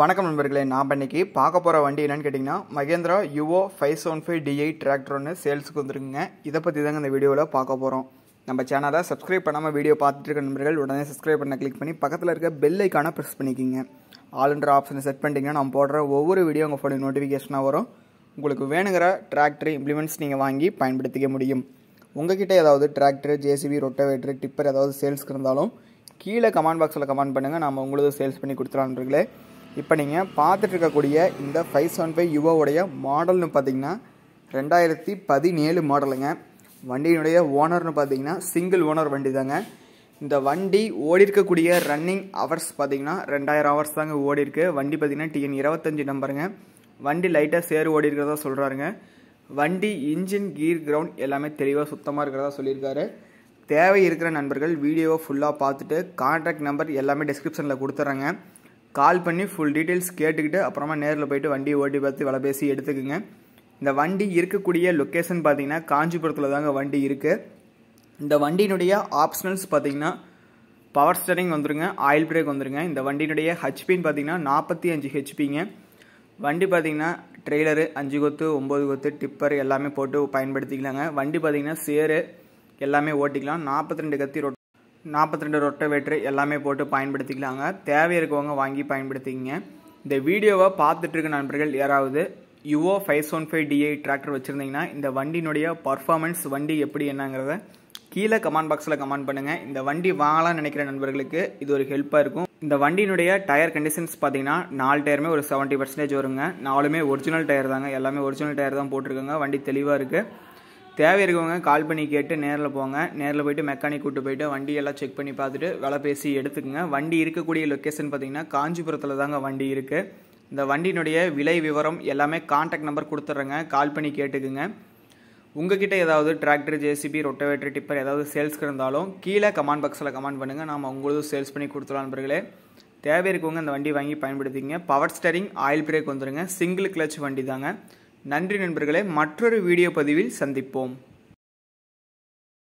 வணக்கம் நண்பர்களே நான் பண்ணிக்கு பார்க்க போகிற வண்டி என்னென்னு கேட்டிங்கன்னா Mahindra Yuvo five seven five DI tractor ஒன்று சேல்ஸுக்கு வந்துருக்குங்க இதை பற்றி தாங்க இந்த வீடியோவில் பார்க்க போகிறோம் நம்ம சேனலை சப்ஸ்கிரைப் பண்ணாமல் வீடியோ பார்த்துட்டு இருக்க நண்பர்கள் உடனே சப்ஸ்கிரைப் பண்ண கிளிக் பண்ணி பக்கத்தில் இருக்க பெல் ஐக்கானை ப்ரெஸ் பண்ணிக்கிங்க ஆளுன்ற ஆப்ஷனை செட் பண்ணிட்டீங்கன்னா நான் போடுற ஒவ்வொரு வீடியோ உங்கள் ஃபோனில் நோட்டிஃபிகேஷனாக வரும் உங்களுக்கு வேணுங்கிற டிராக்டர் இம்ப்ளிமெண்ட்ஸ் நீங்கள் வாங்கி பயன்படுத்திக்க முடியும் உங்ககிட்ட ஏதாவது டிராக்டர் ஜேசிபி ரொட்டவேட்ரு டிப்பர் ஏதாவது சேல்ஸ்க்கு இருந்தாலும் கீழே கமெண்ட் பாக்ஸில் கமெண்ட் பண்ணுங்கள் நம்ம உங்களுக்கு சேல்ஸ் பண்ணி கொடுத்துலான்றீங்களே இப்போ நீங்கள் பார்த்துட்டு இருக்கக்கூடிய இந்த ஃபைவ் செவன் ஃபைவ் யுவோவுடைய மாடல்னு பார்த்தீங்கன்னா ரெண்டாயிரத்தி பதினேழு மாடலுங்க வண்டியினுடைய ஓனர்னு பார்த்தீங்கன்னா சிங்கிள் ஓனர் வண்டி தாங்க இந்த வண்டி ஓடி இருக்கக்கூடிய ரன்னிங் ஹவர்ஸ் பார்த்தீங்கன்னா ரெண்டாயிரம் ஹவர்ஸ் தாங்க ஓடி இருக்கு வண்டி பார்த்தீங்கன்னா டிஎன் இருபத்தஞ்சு நம்பருங்க வண்டி லைட்டாக சேர் ஓடி இருக்கிறதா சொல்கிறாருங்க வண்டி இன்ஜின் கீர் கிரவுண்ட் எல்லாமே தெளிவாக சுத்தமாக இருக்கிறதா சொல்லியிருக்காரு தேவை இருக்கிற நண்பர்கள் வீடியோவை ஃபுல்லாக பார்த்துட்டு கான்டாக்ட் நம்பர் எல்லாமே டிஸ்கிரிப்ஷனில் கொடுத்துட்றாங்க கால் பண்ணி ஃபுல் டீட்டெயில்ஸ் கேட்டுக்கிட்டு அப்புறமா நேரில் போயிட்டு வண்டியை ஓட்டி பார்த்து வில பேசி எடுத்துக்கோங்க இந்த வண்டி இருக்கக்கூடிய லொக்கேஷன் பார்த்தீங்கன்னா காஞ்சிபுரத்தில் தாங்க வண்டி இருக்குது இந்த வண்டியினுடைய ஆப்ஷனல்ஸ் பார்த்தீங்கன்னா பவர் ஸ்டரிங் வந்துருங்க ஆயில் பிரேக் வந்துருங்க இந்த வண்டியினுடைய ஹெச்பின்னு பார்த்தீங்கன்னா நாற்பத்தி அஞ்சு ஹெச்பிங்க வண்டி பார்த்தீங்கன்னா ட்ரெய்லரு அஞ்சு கொத்து ஒம்பது கொத்து டிப்பர் எல்லாமே போட்டு பயன்படுத்திக்கலாங்க வண்டி பார்த்தீங்கன்னா சேரு எல்லாமே ஓட்டிக்கலாம் நாற்பத்தி ரெண்டு கத்தி நாற்பத்தி ரெண்டு வெட்டு எல்லாமே போட்டு பயன்படுத்திக்கலாங்க தேவை இருக்கவங்க வாங்கி பயன்படுத்திக்கங்க இந்த வீடியோவை பார்த்துட்ருக்க நண்பர்கள் யாராவது Yuvo five seven five DI tractor வச்சுருந்தீங்கன்னா இந்த வண்டியினுடைய பர்ஃபார்மன்ஸ் வண்டி எப்படி என்னங்கிறத கீழே கமெண்ட் பாக்ஸில் கமெண்ட் பண்ணுங்கள் இந்த வண்டி வாங்கலாம்னு நினைக்கிற நண்பர்களுக்கு இது ஒரு ஹெல்ப்பாக இருக்கும் இந்த வண்டியினுடைய டயர் கண்டிஷன்ஸ் பார்த்தீங்கன்னா நாலு டயருமே ஒரு செவன்ட்டி பர்சன்டேஜ் வருங்க நாலுமே ஒரிஜினல் டயர் தாங்க எல்லாமே ஒரிஜினல் டயர் தான் போட்டிருக்கோங்க வண்டி தெளிவாக இருக்குது தேவை இருக்கவங்க கால் பண்ணி கேட்டு நேரில் போங்க நேரில் போயிட்டு மெக்கானிக் கூட்டு போயிட்டு வண்டியெல்லாம் செக் பண்ணி பார்த்துட்டு விலை பேசி எடுத்துக்கோங்க வண்டி இருக்கக்கூடிய லொக்கேஷன் பார்த்தீங்கன்னா காஞ்சிபுரத்தில் தாங்க வண்டி இருக்குது இந்த வண்டியினுடைய விலை விவரம் எல்லாமே கான்டாக்ட் நம்பர் கொடுத்துட்றேங்க கால் பண்ணி கேட்டுக்குங்க உங்ககிட்ட ஏதாவது டிராக்டர் ஜேசிபி ரொட்டவேட்டர் டிப்பர் ஏதாவது சேல்ஸ்க்கு இருந்தாலும் கீழே கமெண்ட் பாக்ஸில் கமெண்ட் பண்ணுங்கள் நாம் உங்களதும் சேல்ஸ் பண்ணி கொடுத்துடலாம் நண்பர்களே தேவை இருக்கவங்க இந்த வண்டி வாங்கி பயன்படுத்திங்க பவர் ஸ்டரிங் ஆயில் பிரேக் வந்துடுங்க சிங்கிள் கிளச் வண்டி தாங்க நன்றி நண்பர்களே மற்றொரு வீடியோ பதிவில் சந்திப்போம்